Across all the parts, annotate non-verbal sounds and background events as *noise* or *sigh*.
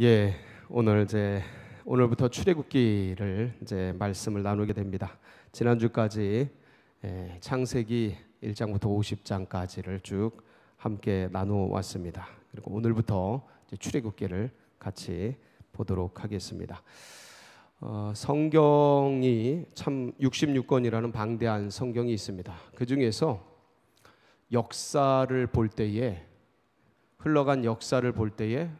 예, 오늘 이제 오늘부터 출애굽기를 이제 말씀을 나누게 됩니다. 지난주까지 예, 창세기 1장부터 50장까지를 쭉 함께 나누어 왔습니다. 그리고 오늘부터 이제 출애굽기를 같이 보도록 하겠습니다. 어, 성경이 참 66권이라는 방대한 성경이 있습니다. 그 중에서 역사를 볼 때에 흘러간 역사를 볼 때에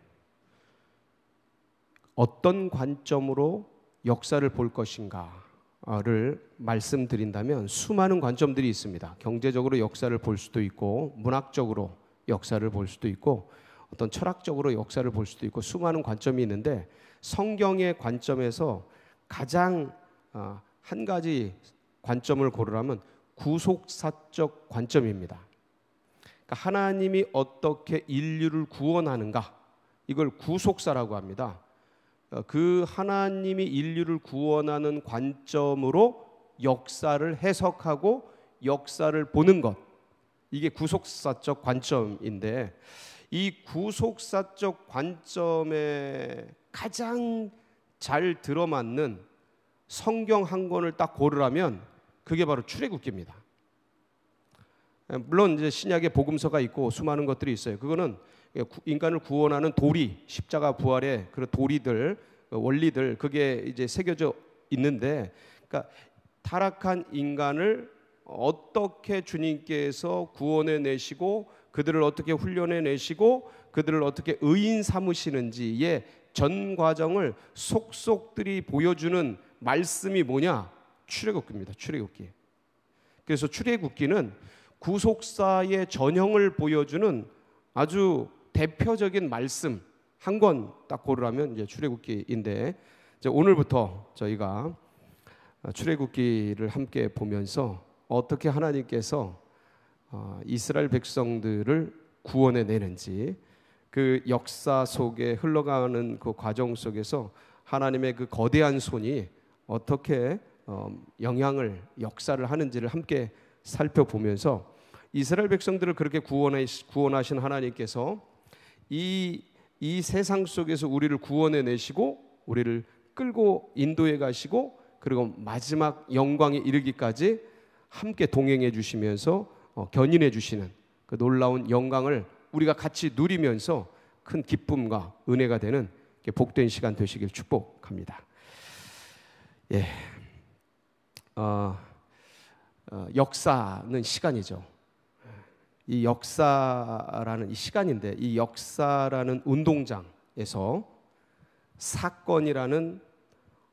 어떤 관점으로 역사를 볼 것인가를 말씀드린다면 수많은 관점들이 있습니다. 경제적으로 역사를 볼 수도 있고 문학적으로 역사를 볼 수도 있고 어떤 철학적으로 역사를 볼 수도 있고 수많은 관점이 있는데 성경의 관점에서 가장 어, 한 가지 관점을 고르라면 구속사적 관점입니다. 그러니까 하나님이 어떻게 인류를 구원하는가 이걸 구속사라고 합니다. 어, 그 하나님이 인류를 구원하는 관점으로 역사를 해석하고 역사를 보는 것. 이게 구속사적 관점인데 이 구속사적 관점에 가장 잘 들어맞는 성경 한 권을 딱 고르라면 그게 바로 출애굽기입니다. 예, 물론 이제 신약의 복음서가 있고 수많은 것들이 있어요. 그거는 예, 인간을 구원하는 도리, 십자가 부활의 그런 도리들, 그 원리들 그게 이제 새겨져 있는데, 그러니까 타락한 인간을 어떻게 주님께서 구원해 내시고 그들을 어떻게 훈련해 내시고 그들을 어떻게 의인 삼으시는지의 전 과정을 속속들이 보여주는 말씀이 뭐냐? 출애굽기입니다. 출애굽기. 그래서 출애굽기는 구속사의 전형을 보여주는 아주 대표적인 말씀 한 권 딱 고르라면 이제 출애굽기인데 이제 오늘부터 저희가 출애굽기를 함께 보면서 어떻게 하나님께서 어, 이스라엘 백성들을 구원해 내는지 그 역사 속에 흘러가는 그 과정 속에서 하나님의 그 거대한 손이 어떻게 어, 영향을 역사를 하는지를 함께 살펴보면서 이스라엘 백성들을 그렇게 구원하신 하나님께서 이, 이 세상 속에서 우리를 구원해 내시고 우리를 끌고 인도해 가시고 그리고 마지막 영광에 이르기까지 함께 동행해 주시면서 어, 견인해 주시는 그 놀라운 영광을 우리가 같이 누리면서 큰 기쁨과 은혜가 되는 복된 시간 되시길 축복합니다. 예. 어, 어, 역사는 시간이죠. 이 역사라는 이 시간인데 이 역사라는 운동장에서 사건이라는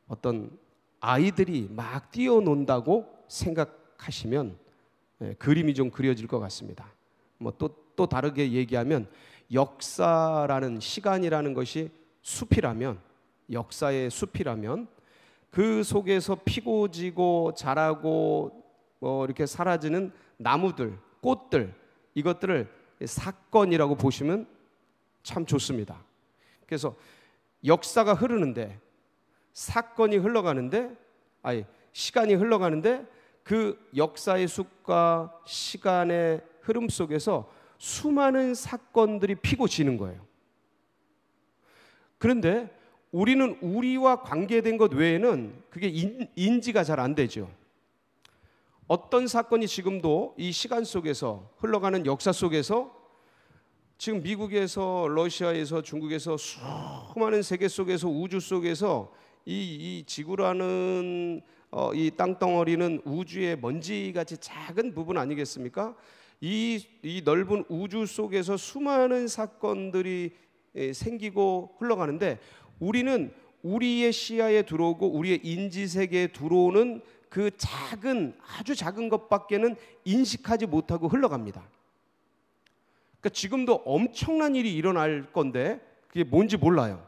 어떤 아이들이 막 뛰어논다고 생각하시면 예, 그림이 좀 그려질 것 같습니다. 뭐 또 또 다르게 얘기하면 역사라는 시간이라는 것이 숲이라면 역사의 숲이라면 그 속에서 피고 지고 자라고 뭐 이렇게 사라지는 나무들, 꽃들 이것들을 사건이라고 보시면 참 좋습니다. 그래서 역사가 흐르는데 사건이 흘러가는데 아니 시간이 흘러가는데 그 역사의 숲과 시간의 흐름 속에서 수많은 사건들이 피고 지는 거예요. 그런데 우리는 우리와 관계된 것 외에는 그게 인, 지가 잘 안 되죠. 어떤 사건이 지금도 이 시간 속에서 흘러가는 역사 속에서 지금 미국에서 러시아에서 중국에서 수많은 세계 속에서 우주 속에서 이, 이 지구라는 어, 이 땅덩어리는 우주의 먼지같이 작은 부분 아니겠습니까? 이, 이 넓은 우주 속에서 수많은 사건들이 예, 생기고 흘러가는데 우리는 우리의 시야에 들어오고 우리의 인지 세계에 들어오는 그 작은 아주 작은 것밖에는 인식하지 못하고 흘러갑니다. 그러니까 지금도 엄청난 일이 일어날 건데 그게 뭔지 몰라요.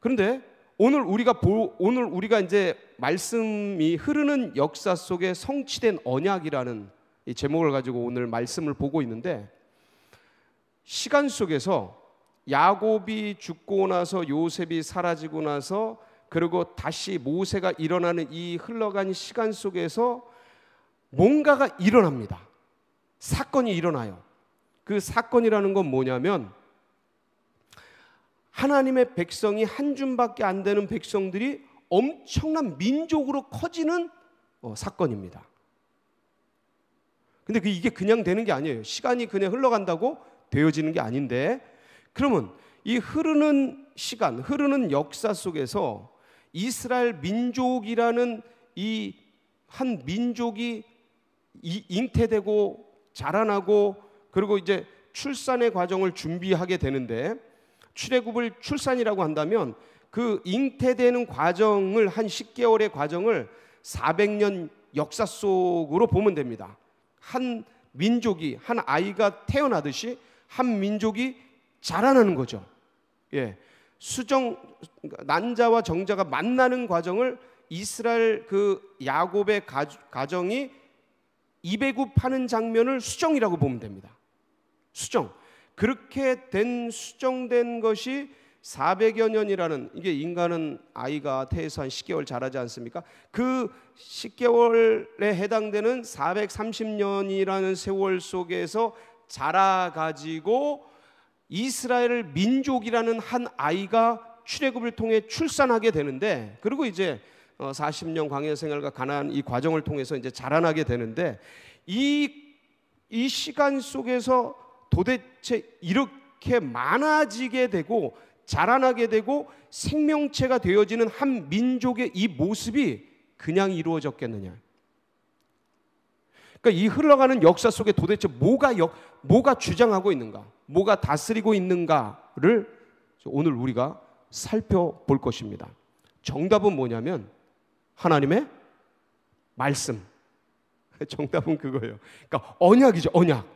그런데 오늘 우리가 보, 오늘 우리가 이제 말씀이 흐르는 역사 속에 성취된 언약이라는 제목을 가지고 오늘 말씀을 보고 있는데 시간 속에서 야곱이 죽고 나서 요셉이 사라지고 나서 그리고 다시 모세가 일어나는 이 흘러간 시간 속에서 뭔가가 일어납니다. 사건이 일어나요. 그 사건이라는 건 뭐냐면 하나님의 백성이 한 줌밖에 안 되는 백성들이 엄청난 민족으로 커지는 어, 사건입니다. 근데 그 이게 그냥 되는 게 아니에요. 시간이 그냥 흘러간다고 되어지는 게 아닌데 그러면 이 흐르는 시간, 흐르는 역사 속에서 이스라엘 민족이라는 이 한 민족이 잉태되고 자라나고 그리고 이제 출산의 과정을 준비하게 되는데 출애굽을 출산이라고 한다면 그 잉태되는 과정을 한 10개월의 과정을 400년 역사 속으로 보면 됩니다. 한 민족이 한 아이가 태어나듯이 한 민족이 자라나는 거죠. 예. 수정 난자와 정자가 만나는 과정을 이스라엘 그 야곱의 가정이 200우 파는 장면을 수정이라고 보면 됩니다. 수정. 그렇게 된 수정된 것이 400여 년이라는 이게 인간은 아이가 태에서 한 10개월 자라지 않습니까? 그 10개월에 해당되는 430년이라는 세월 속에서 자라 가지고 이스라엘 민족이라는 한 아이가 출애굽을 통해 출산하게 되는데 그리고 이제 40년 어, 광야 생활과 가난 이 과정을 통해서 이제 자라나게 되는데 이 이 시간 속에서 도대체 이렇게 많아지게 되고 자라나게 되고 생명체가 되어지는 한 민족의 이 모습이 그냥 이루어졌겠느냐? 그러니까 이 흘러가는 역사 속에 도대체 뭐가 역, 뭐가 주장하고 있는가? 뭐가 다스리고 있는가를 오늘 우리가 살펴볼 것입니다. 정답은 뭐냐면 하나님의 말씀. *laughs* 정답은 그거예요. 그러니까 언약이죠, 언약.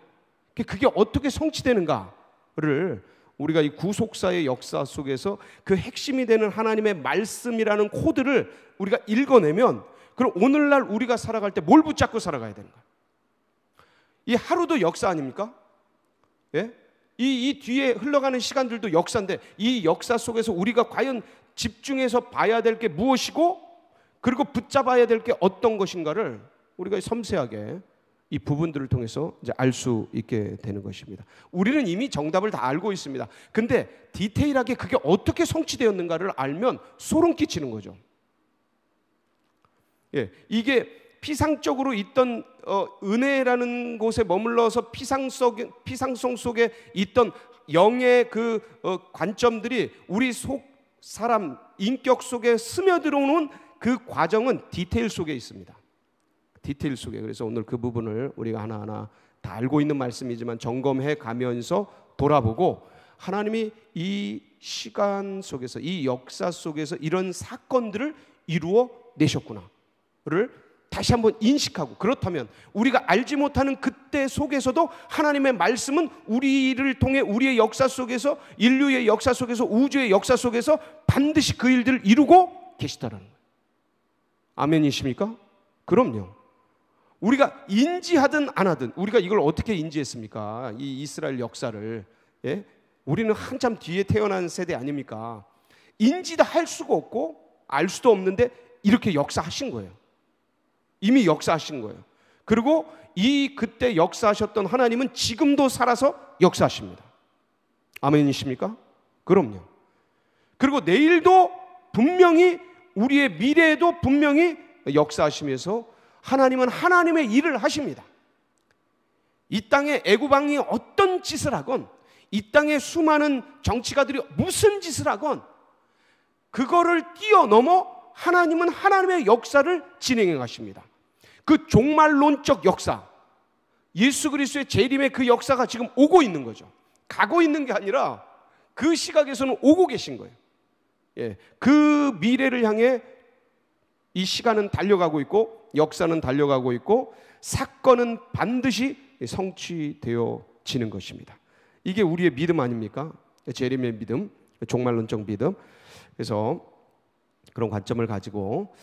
그게 어떻게 성취되는가를 우리가 이 구속사의 역사 속에서 그 핵심이 되는 하나님의 말씀이라는 코드를 우리가 읽어내면 그럼 오늘날 우리가 살아갈 때 뭘 붙잡고 살아가야 되는가? 이 하루도 역사 아닙니까? 예? 이, 이 뒤에 흘러가는 시간들도 역사인데 이 역사 속에서 우리가 과연 집중해서 봐야 될 게 무엇이고 그리고 붙잡아야 될 게 어떤 것인가를 우리가 섬세하게 이 부분들을 통해서 이제 알 수 있게 되는 것입니다. 우리는 이미 정답을 다 알고 있습니다. 근데 디테일하게 그게 어떻게 성취되었는가를 알면 소름 끼치는 거죠. 예, 이게 피상적으로 있던 어, 은혜라는 곳에 머물러서 피상 속 피상성 속에 있던 영의 그 어, 관점들이 우리 속 사람 인격 속에 스며들어오는 그 과정은 디테일 속에 있습니다. 디테일 속에 그래서 오늘 그 부분을 우리가 하나하나 다 알고 있는 말씀이지만 점검해 가면서 돌아보고 하나님이 이 시간 속에서 이 역사 속에서 이런 사건들을 이루어 내셨구나를 다시 한번 인식하고 그렇다면 우리가 알지 못하는 그때 속에서도 하나님의 말씀은 우리를 통해 우리의 역사 속에서 인류의 역사 속에서 우주의 역사 속에서 반드시 그 일들을 이루고 계시다라는 거예요. 아멘이십니까? 그럼요. 우리가 인지하든 안 하든 우리가 이걸 어떻게 인지했습니까? 이 이스라엘 역사를 예? 우리는 한참 뒤에 태어난 세대 아닙니까? 인지도 할 수가 없고 알 수도 없는데 이렇게 역사하신 거예요. 이미 역사하신 거예요. 그리고 이 그때 역사하셨던 하나님은 지금도 살아서 역사하십니다. 아멘이십니까? 그럼요. 그리고 내일도 분명히 우리의 미래에도 분명히 역사하시면서 하나님은 하나님의 일을 하십니다. 이 땅에 애구방이 어떤 짓을 하건 이 땅에 수많은 정치가들이 무슨 짓을 하건 그거를 뛰어넘어 하나님은 하나님의 역사를 진행해 가십니다. 그 종말론적 역사, 예수 그리스의 재림의 그 역사가 지금 오고 있는 거죠. 가고 있는 게 아니라 그 시각에서는 오고 계신 거예요. 예, 그 미래를 향해 이 시간은 달려가고 있고 역사는 달려가고 있고 사건은 반드시 성취되어지는 것입니다. 이게 우리의 믿음 아닙니까? 재림의 믿음, 종말론적 믿음. 그래서 그런 관점을 가지고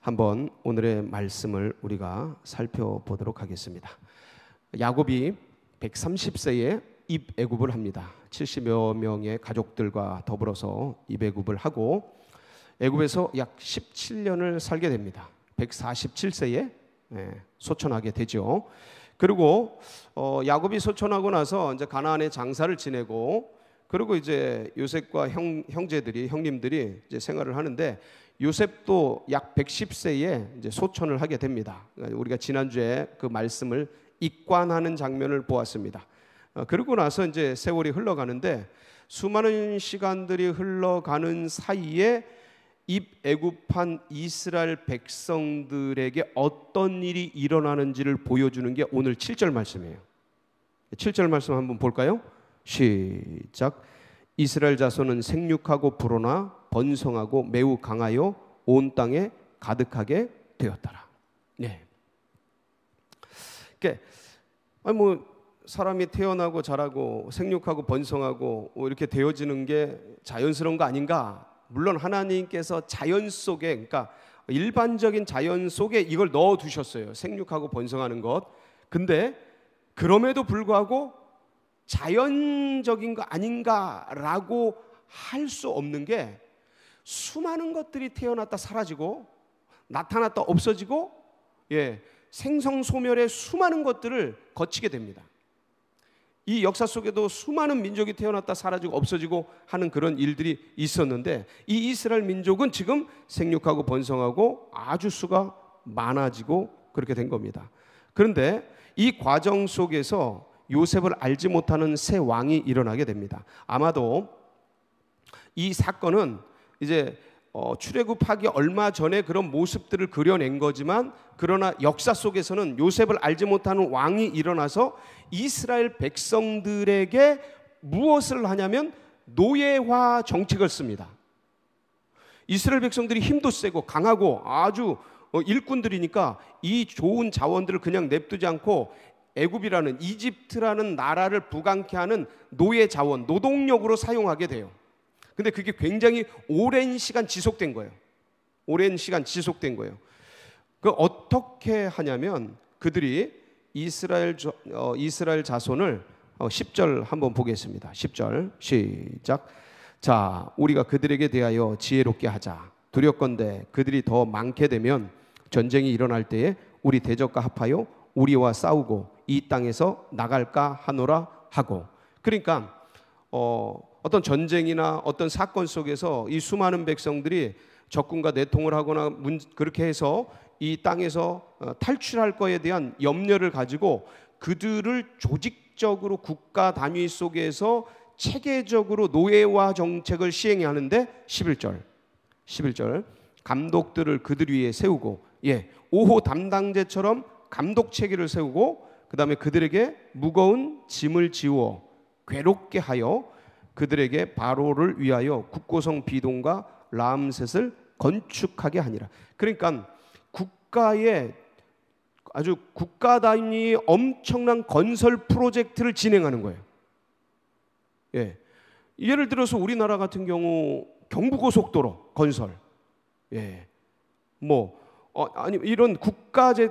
한번 오늘의 말씀을 우리가 살펴보도록 하겠습니다. 야곱이 130세에 입애굽을 합니다. 70여 명의 가족들과 더불어서 입애굽을 하고 애굽에서 약 17년을 살게 됩니다. 147세에 예, 소천하게 되죠. 그리고 어, 야곱이 소천하고 나서 이제 가나안에 장사를 지내고 그리고 이제 요셉과 형, 형제들이 형님들이 이제 생활을 하는데 요셉도 약 110세에 이제 소천을 하게 됩니다. 그러니까 우리가 지난주에 그 말씀을 입관하는 장면을 보았습니다. 어, 그리고 나서 이제 세월이 흘러가는데 수많은 시간들이 흘러가는 사이에 입애굽한 이스라엘 백성들에게 어떤 일이 일어나는지를 보여주는 게 오늘 7절 말씀이에요. 7절 말씀 한번 볼까요? 시작. 이스라엘 자손은 생육하고 불어나 번성하고 매우 강하여 온 땅에 가득하게 되었더라. 네. 이게 그러니까, 아니 뭐 사람이 태어나고 자라고 생육하고 번성하고 뭐 이렇게 되어지는 게 자연스러운 거 아닌가? 물론 하나님께서 자연 속에 그러니까 일반적인 자연 속에 이걸 넣어 두셨어요. 생육하고 번성하는 것. 근데 그럼에도 불구하고 자연적인 거 아닌가라고 할 수 없는 게 수많은 것들이 태어났다 사라지고 나타났다 없어지고 예, 생성 소멸의 수많은 것들을 거치게 됩니다. 이 역사 속에도 수많은 민족이 태어났다 사라지고 없어지고 하는 그런 일들이 있었는데 이 이스라엘 민족은 지금 생육하고 번성하고 아주 수가 많아지고 그렇게 된 겁니다. 그런데 이 과정 속에서 요셉을 알지 못하는 새 왕이 일어나게 됩니다. 아마도 이 사건은 이제 어, 출애굽하기 얼마 전에 그런 모습들을 그려낸 거지만 그러나 역사 속에서는 요셉을 알지 못하는 왕이 일어나서 이스라엘 백성들에게 무엇을 하냐면 노예화 정책을 씁니다. 이스라엘 백성들이 힘도 세고 강하고 아주 어, 일꾼들이니까 이 좋은 자원들을 그냥 냅두지 않고 애굽이라는 이집트라는 나라를 부강케 하는 노예 자원, 노동력으로 사용하게 돼요. 근데 그게 굉장히 오랜 시간 지속된 거예요. 오랜 시간 지속된 거예요. 그 어떻게 하냐면 그들이 이스라엘 어, 이스라엘 자손을 어, 10절 한번 보겠습니다. 10절 시작. 자, 우리가 그들에게 대하여 지혜롭게 하자. 두렵건대 그들이 더 많게 되면 전쟁이 일어날 때에 우리 대적과 합하여 우리와 싸우고 이 땅에서 나갈까 하노라 하고 그러니까 어, 어떤 전쟁이나 어떤 사건 속에서 이 수많은 백성들이 적군과 내통을 하거나 문, 그렇게 해서 이 땅에서 어, 탈출할 거에 대한 염려를 가지고 그들을 조직적으로 국가 단위 속에서 체계적으로 노예화 정책을 시행하는데 11절 11절 감독들을 그들 위에 세우고 예, 5호 담당제처럼 감독 체계를 세우고 그 다음에 그들에게 무거운 짐을 지워 괴롭게 하여 그들에게 바로를 위하여 국고성 비동과 라암셋을 건축하게 하니라. 그러니까 국가의 아주 국가 단위 엄청난 건설 프로젝트를 진행하는 거예요. 예. 예를 들어서 우리나라 같은 경우 경부고속도로 건설. 예. 뭐 어, 아니 이런 국가제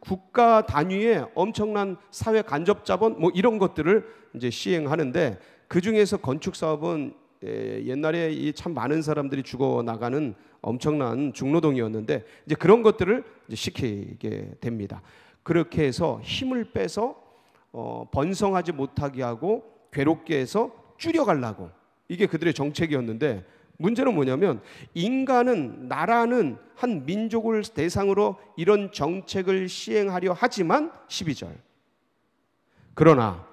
국가 단위의 엄청난 사회 간접 자본 뭐 이런 것들을 이제 시행하는데 그 중에서 건축 사업은 예, 옛날에 참 많은 사람들이 죽어 나가는 엄청난 중노동이었는데 이제 그런 것들을 이제 시키게 됩니다. 그렇게 해서 힘을 빼서 어, 번성하지 못하게 하고 괴롭게 해서 줄여가려고 이게 그들의 정책이었는데 문제는 뭐냐면 인간은 나라는 한 민족을 대상으로 이런 정책을 시행하려 하지만 12절. 그러나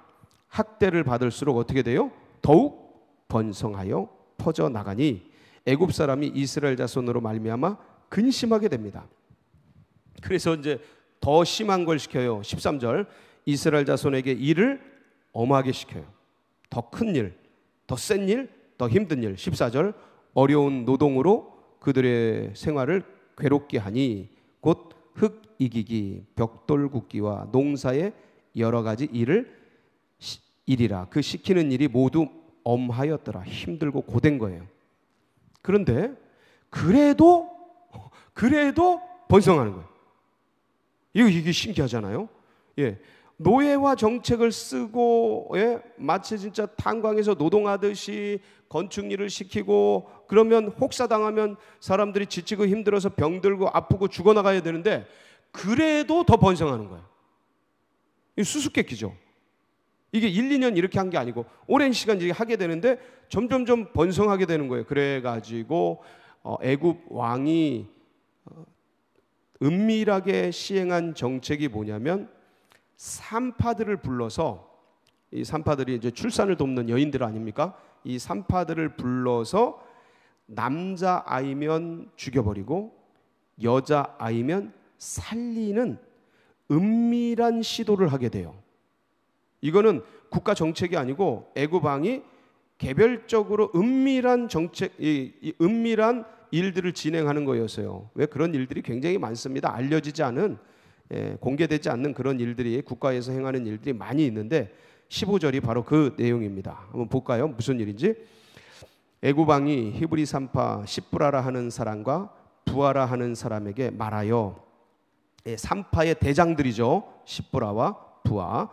학대를 받을수록 어떻게 돼요? 더욱 번성하여 퍼져 나가니 애굽 사람이 이스라엘 자손으로 말미암아 근심하게 됩니다. 그래서 이제 더 심한 걸 시켜요. 13절. 이스라엘 자손에게 일을 엄하게 시켜요. 더 큰 일, 더 센 일, 더 힘든 일. 14절. 어려운 노동으로 그들의 생활을 괴롭게 하니 곧 흙 이기기, 벽돌 굽기와 농사의 여러 가지 일을 일이라 그 시키는 일이 모두 엄하였더라 힘들고 고된 거예요. 그런데 그래도 그래도 번성하는 거예요. 이거 이게 신기하잖아요. 예. 노예화 정책을 쓰고 예? 마치 진짜 탄광에서 노동하듯이 건축일을 시키고 그러면 혹사당하면 사람들이 지치고 힘들어서 병들고 아프고 죽어나가야 되는데 그래도 더 번성하는 거예요. 수수께끼죠. 이게 1, 2년 이렇게 한 게 아니고 오랜 시간 이렇 하게 되는데 점점점 번성하게 되는 거예요. 그래 가지고 어, 애굽 왕이 어, 은밀하게 시행한 정책이 뭐냐면 산파들을 불러서 이 산파들이 이제 출산을 돕는 여인들 아닙니까? 이 산파들을 불러서 남자 아이면 죽여버리고 여자 아이면 살리는 은밀한 시도를 하게 돼요. 이거는 국가 정책이 아니고 애구방이 개별적으로 은밀한 정책, 이, 이 은밀한 일들을 진행하는 거였어요. 왜 그런 일들이 굉장히 많습니다. 알려지지 않은 예, 공개되지 않는 그런 일들이 국가에서 행하는 일들이 많이 있는데 15절이 바로 그 내용입니다. 한번 볼까요? 무슨 일인지. 애구방이 히브리 산파 십브라라 하는 사람과 부하라 하는 사람에게 말하여 예, 산파의 대장들이죠. 십브라와 부하.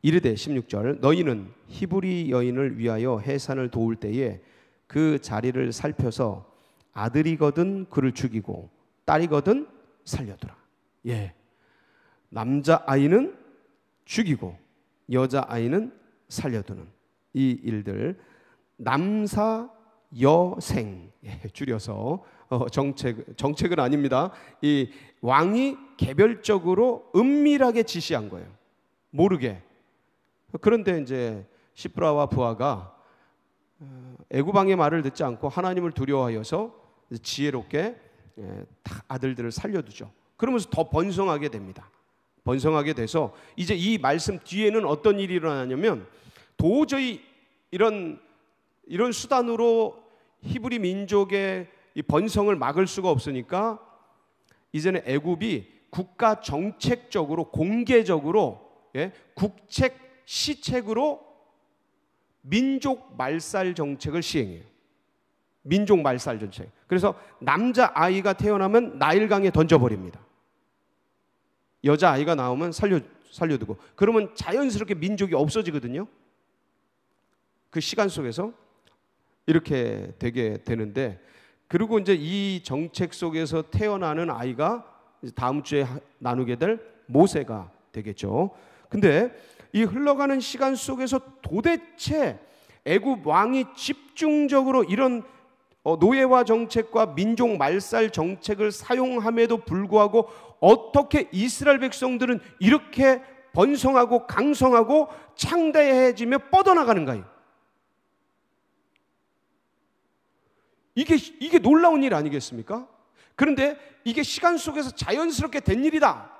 이르되 16절 너희는 히브리 여인을 위하여 해산을 도울 때에 그 자리를 살펴서 아들이거든 그를 죽이고 딸이거든 살려두라. 예. 남자 아이는 죽이고 여자 아이는 살려두는 이 일들 남사 여생 예, 줄여서 어, 정책 정책은 아닙니다. 이 왕이 개별적으로 은밀하게 지시한 거예요. 모르게. 그런데 이제 시프라와 부하가 어, 애굽왕의 말을 듣지 않고 하나님을 두려워하여서 지혜롭게 예, 아들들을 살려두죠. 그러면서 더 번성하게 됩니다. 번성하게 돼서 이제 이 말씀 뒤에는 어떤 일이 일어나냐면 도저히 이런 이런 수단으로 히브리 민족의 번성을 막을 수가 없으니까 이제는 애굽이 국가 정책적으로 공개적으로 예, 국책 시책으로 민족 말살 정책을 시행해요. 민족 말살 정책. 그래서 남자 아이가 태어나면 나일강에 던져버립니다. 여자 아이가 나오면 살려 살려두고 그러면 자연스럽게 민족이 없어지거든요. 그 시간 속에서 이렇게 되게 되는데 그리고 이제 이 정책 속에서 태어나는 아이가 다음 주에 나누게 될 모세가 되겠죠. 근데 이 흘러가는 시간 속에서 도대체 애굽 왕이 집중적으로 이런 어, 노예화 정책과 민족 말살 정책을 사용함에도 불구하고 어떻게 이스라엘 백성들은 이렇게 번성하고 강성하고 창대해지며 뻗어나가는가요? 이게 이게 놀라운 일 아니겠습니까? 그런데 이게 시간 속에서 자연스럽게 된 일이다.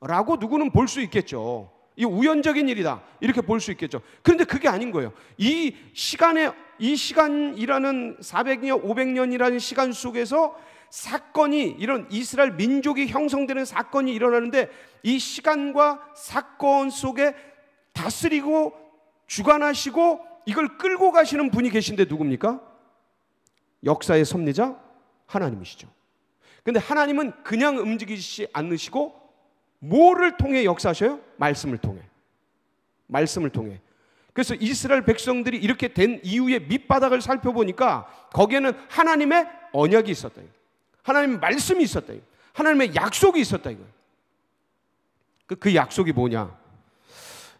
라고 누구는 볼 수 있겠죠. 이 우연적인 일이다. 이렇게 볼 수 있겠죠. 그런데 그게 아닌 거예요. 이 시간에, 이 시간이라는 400년, 500년이라는 시간 속에서 사건이, 이런 이스라엘 민족이 형성되는 사건이 일어나는데 이 시간과 사건 속에 다스리고 주관하시고 이걸 끌고 가시는 분이 계신데 누굽니까? 역사의 섭리자 하나님이시죠. 근데 하나님은 그냥 움직이지 않으시고 뭐를 통해 역사하셔요? 말씀을 통해. 말씀을 통해. 그래서 이스라엘 백성들이 이렇게 된 이유의 밑바닥을 살펴보니까 거기에는 하나님의 언약이 있었다. 하나님의 말씀이 있었다. 하나님의 약속이 있었다 이거 그, 그 약속이 뭐냐?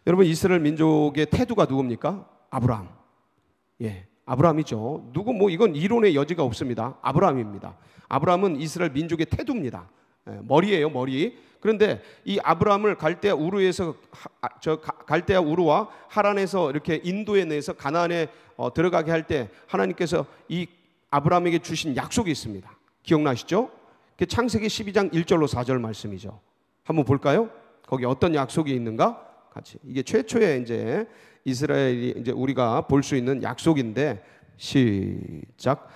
여러분 이스라엘 민족의 태도가 누굽니까? 아브라함. 예. 아브라함이죠. 누구 뭐 이건 이론의 여지가 없습니다. 아브라함입니다. 아브라함은 이스라엘 민족의 태도입니다. 예, 머리예요, 머리. 그런데 이 아브라함을 갈대아 우르에서 아, 저 갈대아 우르와 하란에서 이렇게 인도에 내서 가나안에 어, 들어가게 할 때 하나님께서 이 아브라함에게 주신 약속이 있습니다. 기억나시죠? 그 창세기 12장 1절로 4절 말씀이죠. 한번 볼까요? 거기 어떤 약속이 있는가? 같이. 이게 최초의 이제 이스라엘이 이제 우리가 볼 수 있는 약속인데 시작.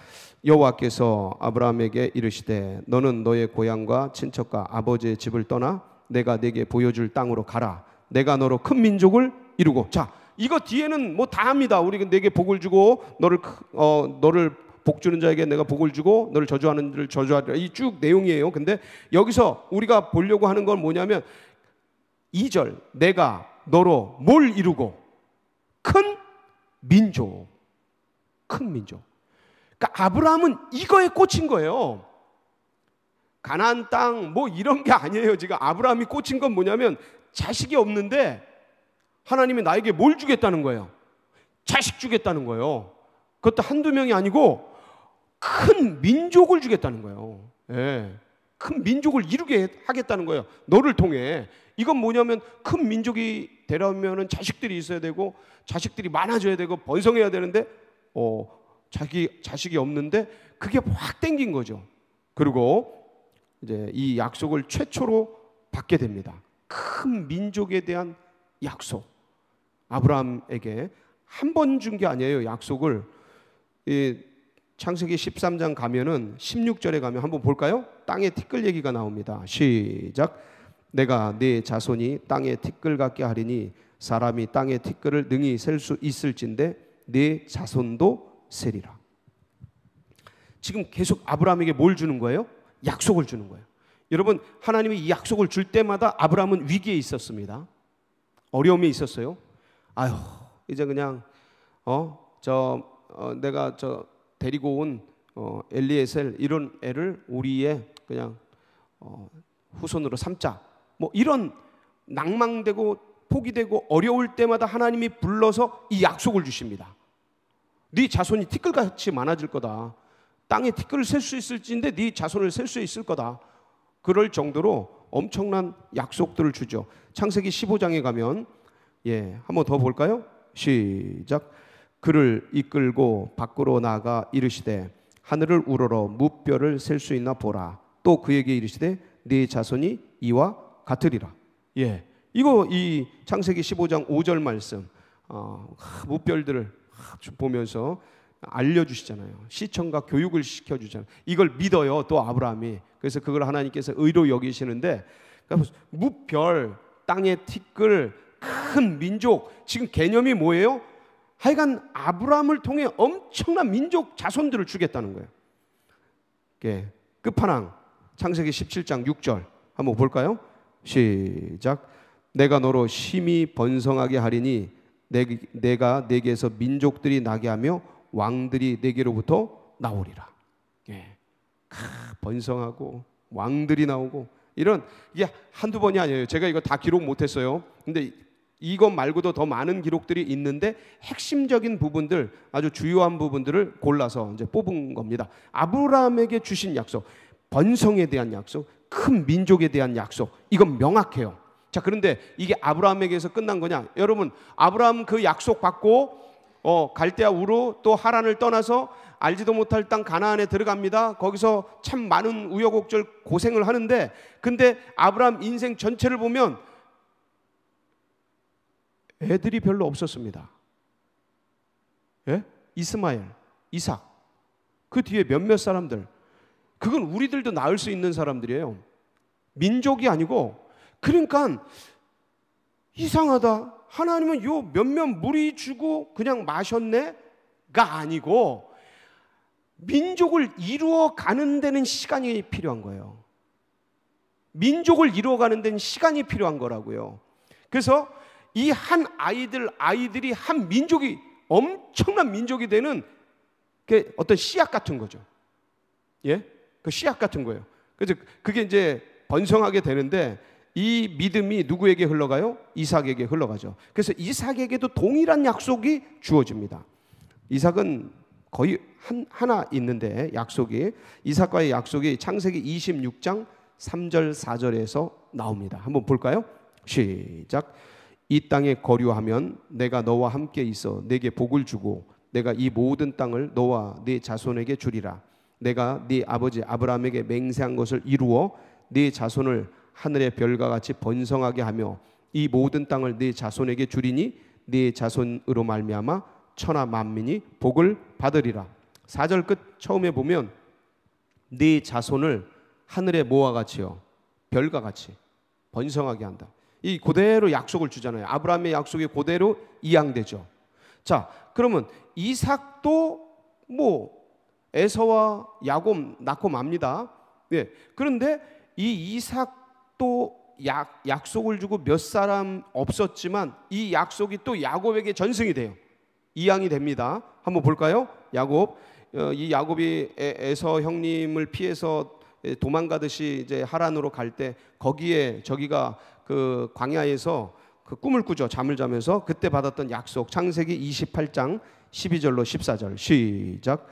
여호와께서 아브라함에게 이르시되 너는 너의 고향과 친척과 아버지의 집을 떠나 내가 내게 보여줄 땅으로 가라. 내가 너로 큰 민족을 이루고 자 이거 뒤에는 뭐 다 합니다. 우리가 내게 복을 주고 너를 어 너를 복 주는 자에게 내가 복을 주고 너를 저주하는 자를 저주하리라. 이쭉 내용이에요. 근데 여기서 우리가 보려고 하는 건 뭐냐면 2절 내가 너로 뭘 이루고 큰 민족 큰 민족. 그러니까 아브라함은 이거에 꽂힌 거예요. 가나안 땅뭐 이런 게 아니에요. 지금 아브라함이 꽂힌 건 뭐냐면 자식이 없는데 하나님이 나에게 뭘 주겠다는 거예요. 자식 주겠다는 거예요. 그것도 한두 명이 아니고 큰 민족을 주겠다는 거예요. 예. 큰 민족을 이루게 하겠다는 거예요. 너를 통해. 이건 뭐냐면 큰 민족이 되려면 자식들이 있어야 되고 자식들이 많아져야 되고 번성해야 되는데 어, 자기 자식이 없는데 그게 확 땡긴 거죠. 그리고 이제 이 약속을 최초로 받게 됩니다. 큰 민족에 대한 약속. 아브라함에게 한 번 준 게 아니에요. 약속을 이 창세기 13장 가면은 16절에 가면 한번 볼까요? 땅의 티끌 얘기가 나옵니다. 시작. 내가 네 자손이 땅의 티끌 같게 하리니 사람이 땅의 티끌을 능히 셀 수 있을진데 내 네 자손도 세리라. 지금 계속 아브라함에게 뭘 주는 거예요? 약속을 주는 거예요. 여러분, 하나님이 이 약속을 줄 때마다 아브라함은 위기에 있었습니다. 어려움이 있었어요. 아휴, 이제 그냥 어, 저 어, 내가 저 데리고 온 어, 엘리에셀 이런 애를 우리의 그냥 어, 후손으로 삼자. 뭐 이런 낭망되고 포기되고 어려울 때마다 하나님이 불러서 이 약속을 주십니다. 네 자손이 티끌같이 많아질 거다. 땅에 티끌을 셀 수 있을지인데 네 자손을 셀 수 있을 거다. 그럴 정도로 엄청난 약속들을 주죠. 창세기 15장에 가면 예, 한번 더 볼까요? 시작. 그를 이끌고 밖으로 나가 이르시되 하늘을 우러러 무뼈를 셀 수 있나 보라. 또 그에게 이르시되 네 자손이 이와 같으리라. 예. 이거 이 창세기 15장 5절 말씀. 어, 무뼈들을 쭉 보면서 알려주시잖아요. 시청과 교육을 시켜주잖아요. 이걸 믿어요. 또 아브라함이. 그래서 그걸 하나님께서 의로 여기시는데 그러니까 무별, 땅의 티끌, 큰 민족. 지금 개념이 뭐예요? 하여간 아브라함을 통해 엄청난 민족 자손들을 주겠다는 거예요. 예. 끝판왕 창세기 17장 6절 한번 볼까요? 시작. 내가 너로 심히 번성하게 하리니 내, 가 내게서 민족들이 나게 하며 왕들이 내게로부터 나오리라. 예. 아, 번성하고 왕들이 나오고 이런 이게 한두 번이 아니에요. 제가 이거 다 기록 못 했어요. 근데 이것 말고도 더 많은 기록들이 있는데 핵심적인 부분들 아주 주요한 부분들을 골라서 이제 뽑은 겁니다. 아브라함에게 주신 약속, 번성에 대한 약속, 큰 민족에 대한 약속. 이건 명확해요. 자, 그런데 이게 아브라함에게서 끝난 거냐? 여러분, 아브라함 그 약속 받고 어, 갈대아 우르 또 하란을 떠나서 알지도 못할 땅 가나안에 들어갑니다. 거기서 참 많은 우여곡절 고생을 하는데 근데 아브라함 인생 전체를 보면 애들이 별로 없었습니다. 예? 이스마엘, 이삭. 그 뒤에 몇몇 사람들. 그건 우리들도 낳을 수 있는 사람들이에요. 민족이 아니고 그러니까 이상하다. 하나님은 요 몇몇 물이 주고 그냥 마셨네가 아니고 민족을 이루어 가는 데는 시간이 필요한 거예요. 민족을 이루어 가는 데는 시간이 필요한 거라고요. 그래서 이 한 아이들 아이들이 한 민족이 엄청난 민족이 되는 그 어떤 씨앗 같은 거죠. 예? 그 씨앗 같은 거예요. 그래서 그게 이제 번성하게 되는데 이 믿음이 누구에게 흘러가요? 이삭에게 흘러가죠. 그래서 이삭에게도 동일한 약속이 주어집니다. 이삭은 거의 한, 하나 있는데 약속이 이삭과의 약속이 창세기 26장 3절 4절에서 나옵니다. 한번 볼까요? 시작. 이 땅에 거류하면 내가 너와 함께 있어 내게 복을 주고 내가 이 모든 땅을 너와 네 자손에게 주리라. 내가 네 아버지 아브라함에게 맹세한 것을 이루어 네 자손을 하늘의 별과 같이 번성하게 하며 이 모든 땅을 네 자손에게 주리니 네 자손으로 말미암아 천하 만민이 복을 받으리라. 4절 끝 처음에 보면 네 자손을 하늘의 모와 같이요 별과 같이 번성하게 한다. 이 고대로 약속을 주잖아요. 아브라함의 약속이 고대로 이양되죠. 자, 그러면 이삭도 뭐 에서와 야곱 낳고 맙니다. 예. 그런데 이 이삭 또 약, 약속을 주고 몇 사람 없었지만 이 약속이 또 야곱에게 전승이 돼요. 이양이 됩니다. 한번 볼까요? 야곱. 어, 이 야곱이 에서 형님을 피해서 도망가듯이 이제 하란으로 갈 때 거기에 저기가 그 광야에서 그 꿈을 꾸죠. 잠을 자면서 그때 받았던 약속 창세기 28장 12절로 14절 시작.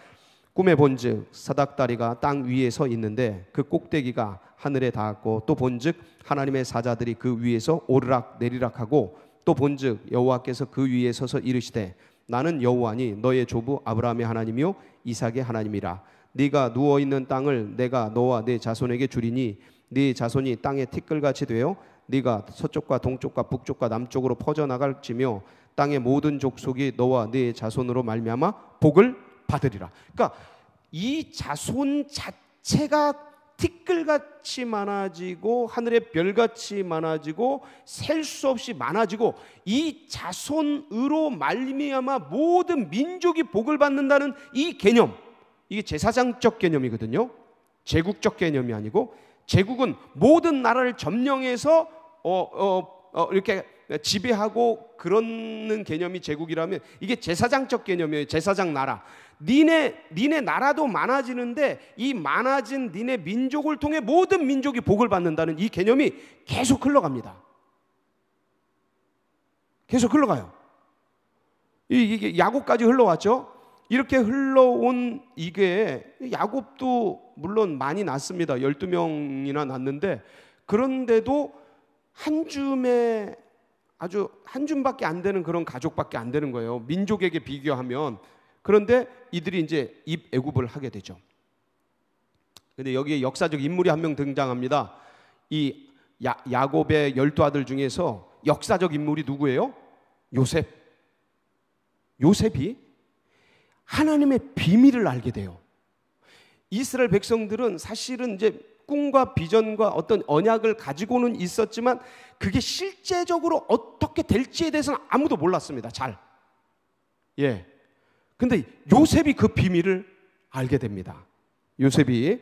꿈에 본즉 사닥다리가 땅 위에 서 있는데 그 꼭대기가 하늘에 닿았고 또 본즉 하나님의 사자들이 그 위에서 오르락 내리락하고 또 본즉 여호와께서 그 위에 서서 이르시되 나는 여호와니 너의 조부 아브라함의 하나님이요 이삭의 하나님이라 네가 누워 있는 땅을 내가 너와 네 자손에게 주리니 네 자손이 땅의 티끌같이 되어 네가 서쪽과 동쪽과 북쪽과 남쪽으로 퍼져 나갈지며 땅의 모든 족속이 너와 네 자손으로 말미암아 복을 받으리라. 그러니까 이 자손 자체가 티끌같이 많아지고 하늘의 별같이 많아지고 셀 수 없이 많아지고 이 자손으로 말미암아 모든 민족이 복을 받는다는 이 개념 이게 제사장적 개념이거든요. 제국적 개념이 아니고 제국은 모든 나라를 점령해서 어, 어, 어, 이렇게 지배하고 그러 개념이 제국이라면 이게 제사장적 개념이에요. 제사장 나라. 니네 니네 나라도 많아지는데 이 많아진 니네 민족을 통해 모든 민족이 복을 받는다는 이 개념이 계속 흘러갑니다. 계속 흘러가요. 이게 야곱까지 흘러왔죠. 이렇게 흘러온 이게 야곱도 물론 많이 났습니다. 12명이나 났는데 그런데도 한 줌에 아주 한 줌밖에 안 되는 그런 가족밖에 안 되는 거예요. 민족에게 비교하면 그런데 이들이 이제 입 애굽을 하게 되죠. 근데 여기에 역사적 인물이 한 명 등장합니다. 이 야, 야곱의 열두 아들 중에서 역사적 인물이 누구예요? 요셉. 요셉이 하나님의 비밀을 알게 돼요. 이스라엘 백성들은 사실은 이제 꿈과 비전과 어떤 언약을 가지고는 있었지만 그게 실제적으로 어떻게 될지에 대해서는 아무도 몰랐습니다. 잘. 예. 근데 요셉이 그 비밀을 알게 됩니다. 요셉이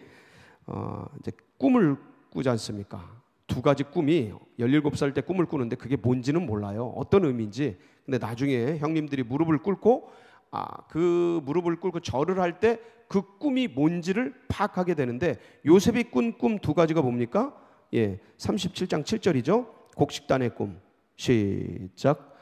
어, 이제 꿈을 꾸지 않습니까? 두 가지 꿈이 17살 때 꿈을 꾸는데 그게 뭔지는 몰라요. 어떤 의미인지. 근데 나중에 형님들이 무릎을 꿇고 아, 그 무릎을 꿇고 절을 할 때 그 꿈이 뭔지를 파악하게 되는데 요셉이 꾼 꿈 두 가지가 뭡니까? 예. 37장 7절이죠. 곡식단의 꿈. 시작.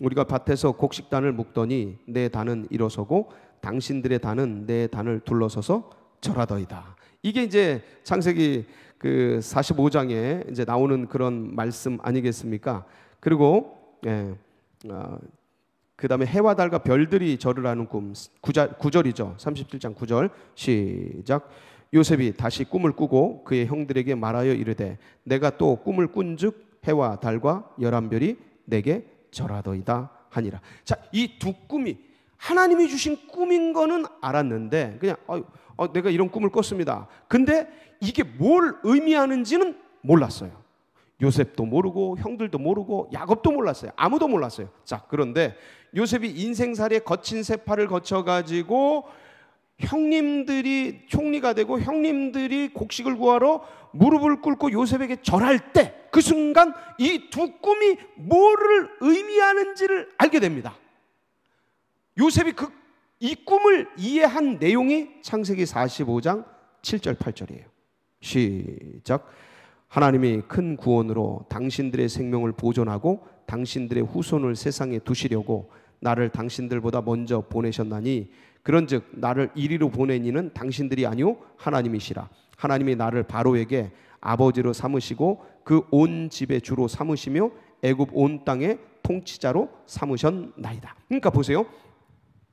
우리가 밭에서 곡식단을 묶더니 내 단은 일어서고 당신들의 단은 내 단을 둘러서서 절하더이다. 이게 이제 창세기 그 45장에 이제 나오는 그런 말씀 아니겠습니까? 그리고 예, 어, 그 다음에 해와 달과 별들이 절을 하는 꿈 9절, 9절이죠. 37장 9절 시작 요셉이 다시 꿈을 꾸고 그의 형들에게 말하여 이르되 내가 또 꿈을 꾼즉 해와 달과 열한 별이 내게 저라도이다 하니라. 자, 이 두 꿈이 하나님이 주신 꿈인 거는 알았는데 그냥 어, 어, 내가 이런 꿈을 꿨습니다. 근데 이게 뭘 의미하는지는 몰랐어요. 요셉도 모르고 형들도 모르고 야곱도 몰랐어요. 아무도 몰랐어요. 자, 그런데 요셉이 인생살이에 거친 세파를 거쳐 가지고 형님들이 총리가 되고 형님들이 곡식을 구하러 무릎을 꿇고 요셉에게 절할 때 그 순간 이 두 꿈이 뭐를 의미하는지를 알게 됩니다. 요셉이 그 이 꿈을 이해한 내용이 창세기 45장 7절 8절이에요. 시작. 하나님이 큰 구원으로 당신들의 생명을 보존하고 당신들의 후손을 세상에 두시려고 나를 당신들보다 먼저 보내셨나니 그런즉 나를 이리로 보낸 이는 당신들이 아니오 하나님이시라. 하나님이 나를 바로에게 아버지로 삼으시고 그 온 집의 주로 삼으시며 애굽 온 땅의 통치자로 삼으셨나이다. 그러니까 보세요.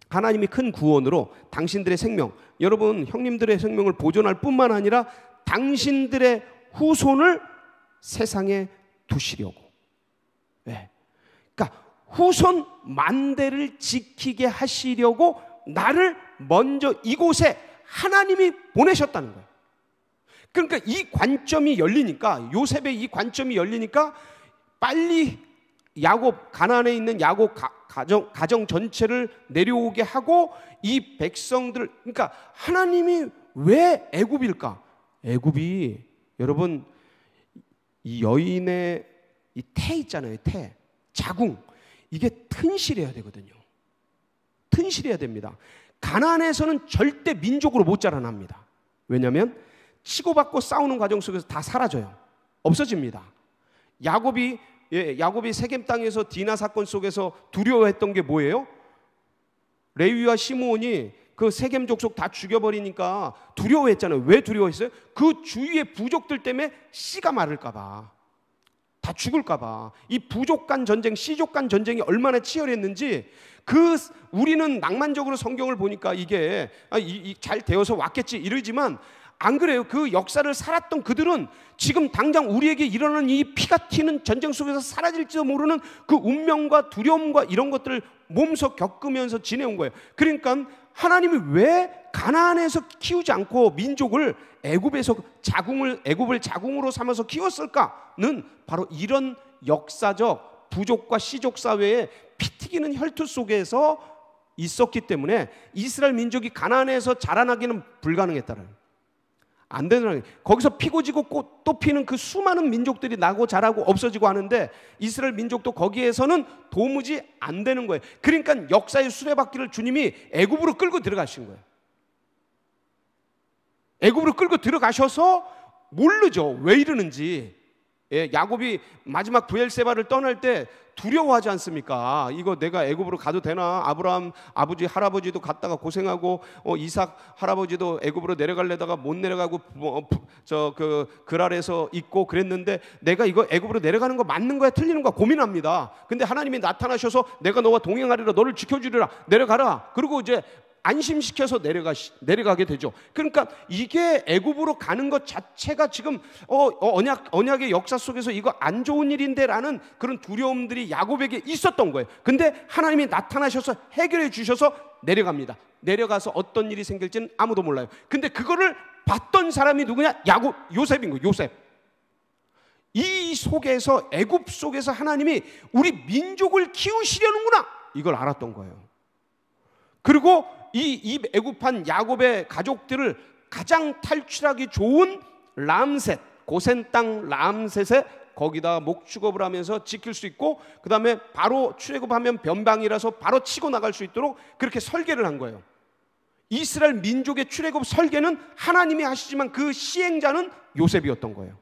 하나님이 큰 구원으로 당신들의 생명, 여러분 형님들의 생명을 보존할 뿐만 아니라 당신들의 후손을 세상에 두시려고. 네. 그러니까 후손 만대를 지키게 하시려고 나를 먼저 이곳에 하나님이 보내셨다는 거예요. 그러니까 이 관점이 열리니까 요셉의 이 관점이 열리니까 빨리 야곱 가난에 있는 야곱 가, 가정 가정 전체를 내려오게 하고 이 백성들 그러니까 하나님이 왜 애굽일까? 애굽이 여러분 이 여인의 이 태 있잖아요. 태 자궁 이게 튼실해야 되거든요. 튼실해야 됩니다. 가난에서는 절대 민족으로 못 자라납니다. 왜냐하면 치고받고 싸우는 과정 속에서 다 사라져요. 없어집니다. 야곱이 예, 야곱이 세겜 땅에서 디나 사건 속에서 두려워했던 게 뭐예요? 레위와 시므온이 그 세겜 족속 다 죽여버리니까 두려워했잖아요. 왜 두려워했어요? 그 주위의 부족들 때문에 씨가 마를까봐. 다 죽을까봐. 이 부족 간 전쟁, 씨족 간 전쟁이 얼마나 치열했는지 그 우리는 낭만적으로 성경을 보니까 이게 아, 이, 이, 잘 되어서 왔겠지 이러지만 안 그래요. 그 역사를 살았던 그들은 지금 당장 우리에게 일어나는 이 피가 튀는 전쟁 속에서 사라질지도 모르는 그 운명과 두려움과 이런 것들을 몸소 겪으면서 지내온 거예요. 그러니까 하나님이 왜 가나안에서 키우지 않고 민족을 애굽에서 자궁을 애굽을 자궁으로 삼아서 키웠을까는 바로 이런 역사적 부족과 시족 사회의 피 튀기는 혈투 속에서 있었기 때문에 이스라엘 민족이 가난안에서 자라나기는 불가능했다는 안 되는 거기서 피고 지고 또 피는 그 수많은 민족들이 나고 자라고 없어지고 하는데 이스라엘 민족도 거기에서는 도무지 안 되는 거예요. 그러니까 역사의 수레바퀴를 주님이 애굽으로 끌고 들어가신 거예요. 애굽으로 끌고 들어가셔서 모르죠. 왜 이러는지. 예, 야곱이 마지막 부엘세바를 떠날 때 두려워하지 않습니까? 이거 내가 애굽으로 가도 되나? 아브라함 아버지 할아버지도 갔다가 고생하고 어, 이삭 할아버지도 애굽으로 내려갈려다가 못 내려가고 어, 저그 그랄에서 있고 그랬는데 내가 이거 애굽으로 내려가는 거 맞는 거야 틀리는 거야 고민합니다. 근데 하나님이 나타나셔서 내가 너와 동행하리라 너를 지켜주리라 내려가라. 그리고 이제 안심시켜서 내려가 내려가게 되죠. 그러니까 이게 애굽으로 가는 것 자체가 지금 어, 어, 언약 언약의 역사 속에서 이거 안 좋은 일인데라는 그런 두려움들이 야곱에게 있었던 거예요. 근데 하나님이 나타나셔서 해결해 주셔서 내려갑니다. 내려가서 어떤 일이 생길지는 아무도 몰라요. 근데 그거를 봤던 사람이 누구냐? 야곱 요셉인 거예요. 요셉. 이 속에서 애굽 속에서 하나님이 우리 민족을 키우시려는구나 이걸 알았던 거예요. 그리고 이, 이 애굽한 야곱의 가족들을 가장 탈출하기 좋은 람셋, 고센 땅 람셋에 거기다 목축업을 하면서 지킬 수 있고 그 다음에 바로 출애굽하면 변방이라서 바로 치고 나갈 수 있도록 그렇게 설계를 한 거예요. 이스라엘 민족의 출애굽 설계는 하나님이 하시지만 그 시행자는 요셉이었던 거예요.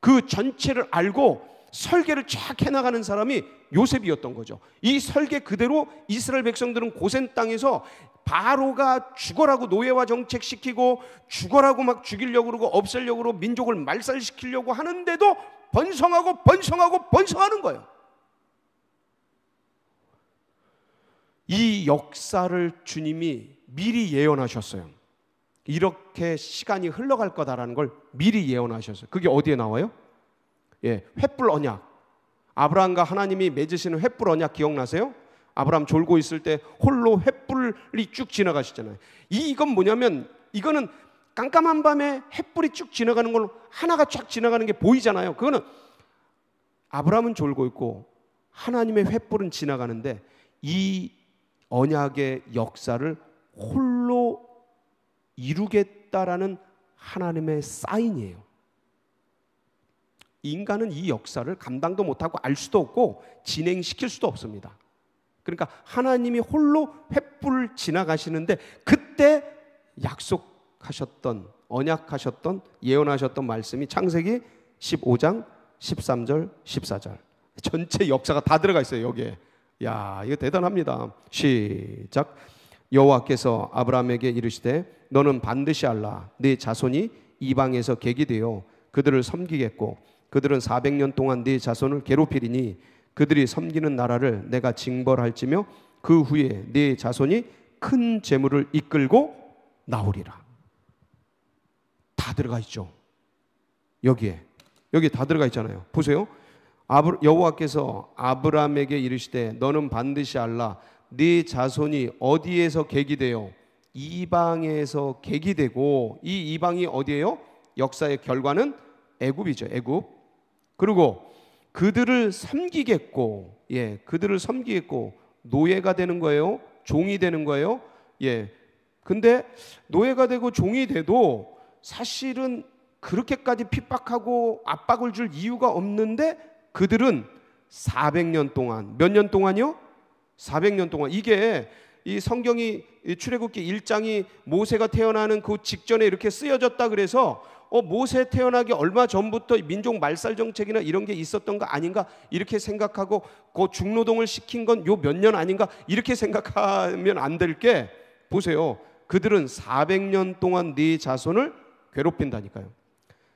그 전체를 알고 설계를 쫙 해나가는 사람이 요셉이었던 거죠. 이 설계 그대로 이스라엘 백성들은 고센 땅에서 바로가 죽어라고 노예화 정책시키고 죽어라고 막 죽이려고 그러고 없애려고 그러고 민족을 말살시키려고 하는데도 번성하고 번성하고 번성하는 거예요. 이 역사를 주님이 미리 예언하셨어요. 이렇게 시간이 흘러갈 거다라는 걸 미리 예언하셨어요. 그게 어디에 나와요? 예, 횃불 언약. 아브라함과 하나님이 맺으시는 횃불 언약 기억나세요? 아브라함 졸고 있을 때 홀로 횃불이 쭉 지나가시잖아요. 이, 이건 뭐냐면 이거는 깜깜한 밤에 횃불이 쭉 지나가는 걸로 하나가 쫙 지나가는 게 보이잖아요. 그거는 아브라함은 졸고 있고 하나님의 횃불은 지나가는데 이 언약의 역사를 홀로 이루겠다라는 하나님의 사인이에요. 인간은 이 역사를 감당도 못하고 알 수도 없고 진행시킬 수도 없습니다. 그러니까 하나님이 홀로 횃불 지나가시는데 그때 약속하셨던 언약하셨던 예언하셨던 말씀이 창세기 15장 13절 14절 전체 역사가 다 들어가 있어요 여기에 야 이거 대단합니다 시작 여호와께서 아브라함에게 이르시되 너는 반드시 알라 네 자손이 이방에서 계기되어 그들을 섬기겠고 그들은 400년 동안 네 자손을 괴롭히리니 그들이 섬기는 나라를 내가 징벌할지며 그 후에 네 자손이 큰 재물을 이끌고 나오리라. 다 들어가 있죠. 여기에 여기 다 들어가 있잖아요. 보세요. 여호와께서 아브라함에게 이르시되 너는 반드시 알라 네 자손이 어디에서 계기되어 이방에서 계기되고 이 이방이 어디예요? 역사의 결과는 애굽이죠. 애굽. 그리고 그들을 섬기겠고, 예, 그들을 섬기겠고, 노예가 되는 거예요. 종이 되는 거예요. 예. 근데 노예가 되고 종이 돼도 사실은 그렇게까지 핍박하고 압박을 줄 이유가 없는데 그들은 400년 동안 몇 년 동안요? 400년 동안 이게 이 성경이 출애굽기 1장이 모세가 태어나는 그 직전에 이렇게 쓰여졌다 그래서 어, 모세 태어나기 얼마 전부터 민족 말살 정책이나 이런 게 있었던 거 아닌가 이렇게 생각하고 그 중노동을 시킨 건 요 몇 년 아닌가 이렇게 생각하면 안 될 게 보세요. 그들은 400년 동안 네 자손을 괴롭힌다니까요.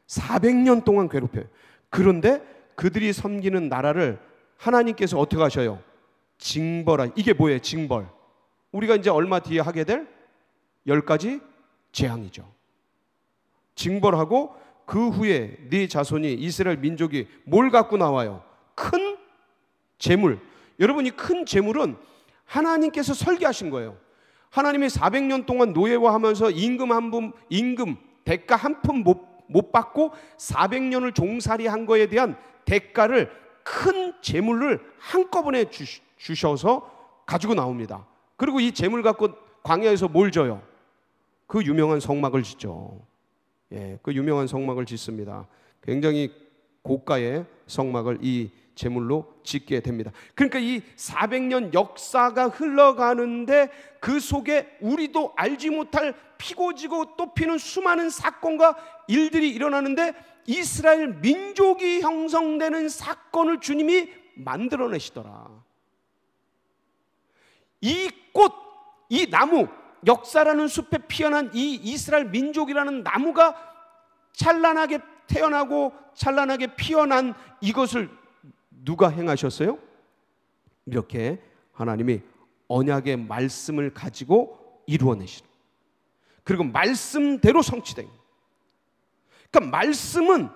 400년 동안 괴롭혀요. 그런데 그들이 섬기는 나라를 하나님께서 어떻게 하셔요? 징벌하. 이게 뭐예요? 징벌. 우리가 이제 얼마 뒤에 하게 될 열 가지 재앙이죠. 징벌하고 그 후에 네 자손이 이스라엘 민족이 뭘 갖고 나와요? 큰 재물. 여러분 이 큰 재물은 하나님께서 설계하신 거예요. 하나님이 400년 동안 노예화하면서 임금 한 분, 임금 대가 한 푼 못 못 받고 400년을 종살이한 거에 대한 대가를 큰 재물을 한꺼번에 주 주셔서 가지고 나옵니다. 그리고 이 재물 갖고 광야에서 뭘 져요? 그 유명한 성막을 짓죠. 예, 그 유명한 성막을 짓습니다. 굉장히 고가의 성막을 이 제물로 짓게 됩니다. 그러니까 이 400년 역사가 흘러가는데 그 속에 우리도 알지 못할 피고지고 또 피는 수많은 사건과 일들이 일어나는데 이스라엘 민족이 형성되는 사건을 주님이 만들어내시더라. 이 꽃, 이 나무, 역사라는 숲에 피어난 이 이스라엘 민족이라는 나무가 찬란하게 태어나고 찬란하게 피어난 이것을 누가 행하셨어요? 이렇게 하나님이 언약의 말씀을 가지고 이루어내시 그리고 말씀대로 성취된 그러니까 말씀은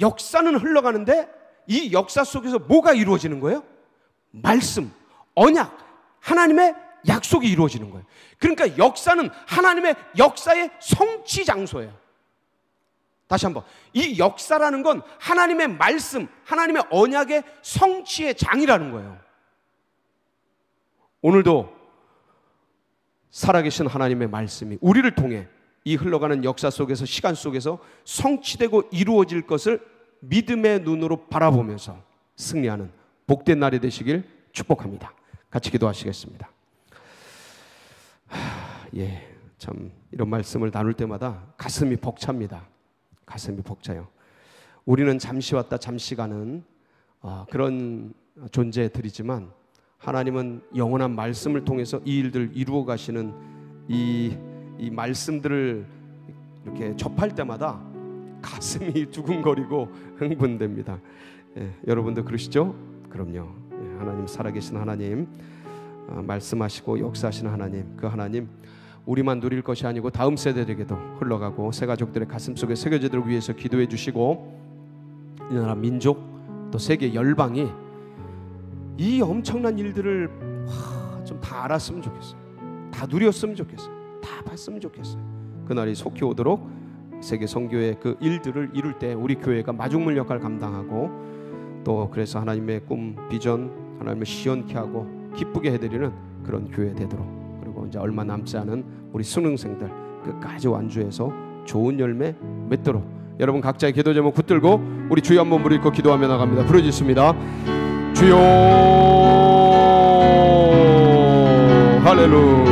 역사는 흘러가는데 이 역사 속에서 뭐가 이루어지는 거예요? 말씀, 언약, 하나님의 약속이 이루어지는 거예요. 그러니까 역사는 하나님의 역사의 성취 장소예요. 다시 한번. 이 역사라는 건 하나님의 말씀, 하나님의 언약의 성취의 장이라는 거예요. 오늘도 살아계신 하나님의 말씀이 우리를 통해 이 흘러가는 역사 속에서 시간 속에서 성취되고 이루어질 것을 믿음의 눈으로 바라보면서 승리하는 복된 날이 되시길 축복합니다. 같이 기도하시겠습니다. 예, 참 이런 말씀을 나눌 때마다 가슴이 벅찹니다. 가슴이 벅차요. 우리는 잠시 왔다 잠시 가는 어, 그런 존재들이지만 하나님은 영원한 말씀을 통해서 이 일들 이루어 가시는 이, 이 말씀들을 이렇게 접할 때마다 가슴이 *laughs* 두근거리고 흥분됩니다. 예, 여러분도 그러시죠? 그럼요. 예, 하나님 살아계신 하나님 어, 말씀하시고 역사하시는 하나님 그 하나님 우리만 누릴 것이 아니고 다음 세대에게도 흘러가고 새 가족들의 가슴 속에 새겨지도록 위해서 기도해 주시고 이 나라 민족 또 세계 열방이 이 엄청난 일들을 좀 다 알았으면 좋겠어요. 다 누렸으면 좋겠어요. 다 봤으면 좋겠어요. 그날이 속히 오도록 세계 선교의 그 일들을 이룰 때 우리 교회가 마중물 역할을 감당하고 또 그래서 하나님의 꿈 비전 하나님을 시원케 하고 기쁘게 해드리는 그런 교회 되도록 그리고 이제 얼마 남지 않은 우리 수능생들 끝까지 완주해서 좋은 열매 맺도록 여러분 각자의 기도 제목 붙들고 우리 주여 한번 부르고 기도하며 나갑니다. 부르짖습니다. 주여 할렐루야